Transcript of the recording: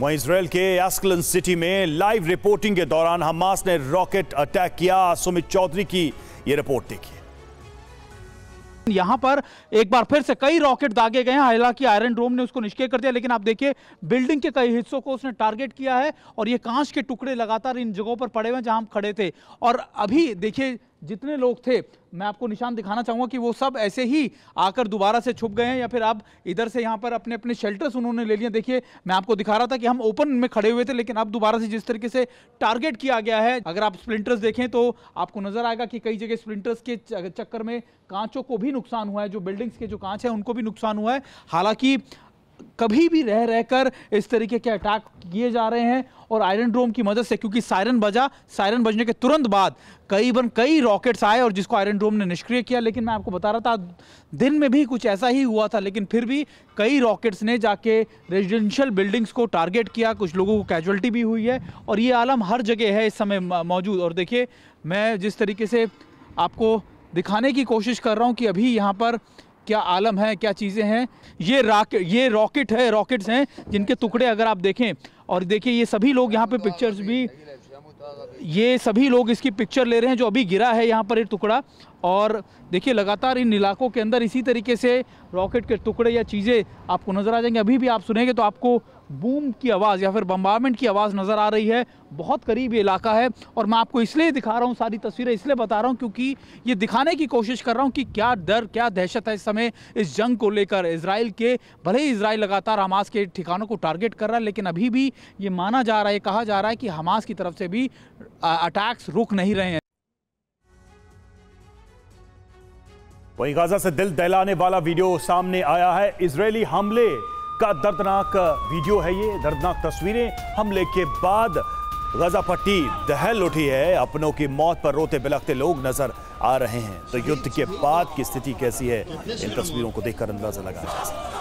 वहीं इसराइल के Ashkelon city में लाइव रिपोर्टिंग के दौरान हमास ने रॉकेट अटैक किया सुमित चौधरी की यह रिपोर्ट देखिए यहां पर एक बार फिर से कई रॉकेट दागे गए हैं हालांकि आयरन ड्रोम ने उसको निष्क्रिय कर दिया लेकिन आप देखिए बिल्डिंग के कई हिस्सों को उसने टारगेट किया है और ये कांच के टुकड़े लगातार इन जगहों पर पड़े हुए जहां हम खड़े थे और अभी देखिए जितने लोग थे मैं आपको निशान दिखाना चाहूँगा कि वो सब ऐसे ही आकर दोबारा से छुप गए हैं या फिर आप इधर से यहाँ पर अपने अपने शेल्टर्स उन्होंने ले लिए देखिए मैं आपको दिखा रहा था कि हम ओपन में खड़े हुए थे लेकिन अब दोबारा से जिस तरीके से टारगेट किया गया है अगर आप स्प्लिंटर्स देखें तो आपको नजर आएगा कि कई जगह स्प्लिंटर्स के चक्कर में कांचों को भी नुकसान हुआ है जो बिल्डिंग्स के जो कांच है उनको भी नुकसान हुआ है हालांकि कभी भी रह रहकर इस तरीके के अटैक किए जा रहे हैं और आयरन ड्रोम की मदद से क्योंकि सायरन बजा सायरन बजने के तुरंत बाद कई बन कई रॉकेट्स आए और जिसको आयरन ड्रोम ने निष्क्रिय किया लेकिन मैं आपको बता रहा था दिन में भी कुछ ऐसा ही हुआ था लेकिन फिर भी कई रॉकेट्स ने जाके रेजिडेंशियल बिल्डिंग्स को टारगेट किया कुछ लोगों को कैजुअल्टी भी हुई है और ये आलम हर जगह है इस समय मौजूद और देखिए मैं जिस तरीके से आपको दिखाने की कोशिश कर रहा हूँ कि अभी यहाँ पर क्या आलम है क्या चीज़ें हैं ये राक ये रॉकेट है रॉकेट्स हैं जिनके टुकड़े अगर आप देखें और देखिए ये सभी लोग यहाँ पे पिक्चर्स भी ये सभी लोग इसकी पिक्चर ले रहे हैं जो अभी गिरा है यहाँ पर ये टुकड़ा और देखिए लगातार इन इलाकों के अंदर इसी तरीके से रॉकेट के टुकड़े या चीज़ें आपको नज़र आ जाएंगे अभी भी आप सुनेंगे तो आपको बूम की आवाज़ या फिर बम्बारमेंट की आवाज़ नज़र आ रही है बहुत करीब ये इलाका है और मैं आपको इसलिए दिखा रहा हूँ सारी तस्वीरें इसलिए बता रहा हूँ क्योंकि ये दिखाने की कोशिश कर रहा हूँ कि क्या डर क्या दहशत है इस समय इस जंग को लेकर इसराइल के भले ही इसराइल लगातार हमास के ठिकानों को टारगेट कर रहा है लेकिन अभी भी ये माना जा रहा है कहा जा रहा है कि हमास की तरफ से भी अटैक्स रुक नहीं रहे हैं वहीं गाजा से दिल दहलाने वाला वीडियो सामने आया है इसराइली हमले का दर्दनाक वीडियो है ये दर्दनाक तस्वीरें हमले के बाद गजा पट्टी दहल उठी है अपनों की मौत पर रोते बिलखते लोग नजर आ रहे हैं तो युद्ध के बाद की स्थिति कैसी है इन तस्वीरों को देखकर अंदाजा लगा जा सकता है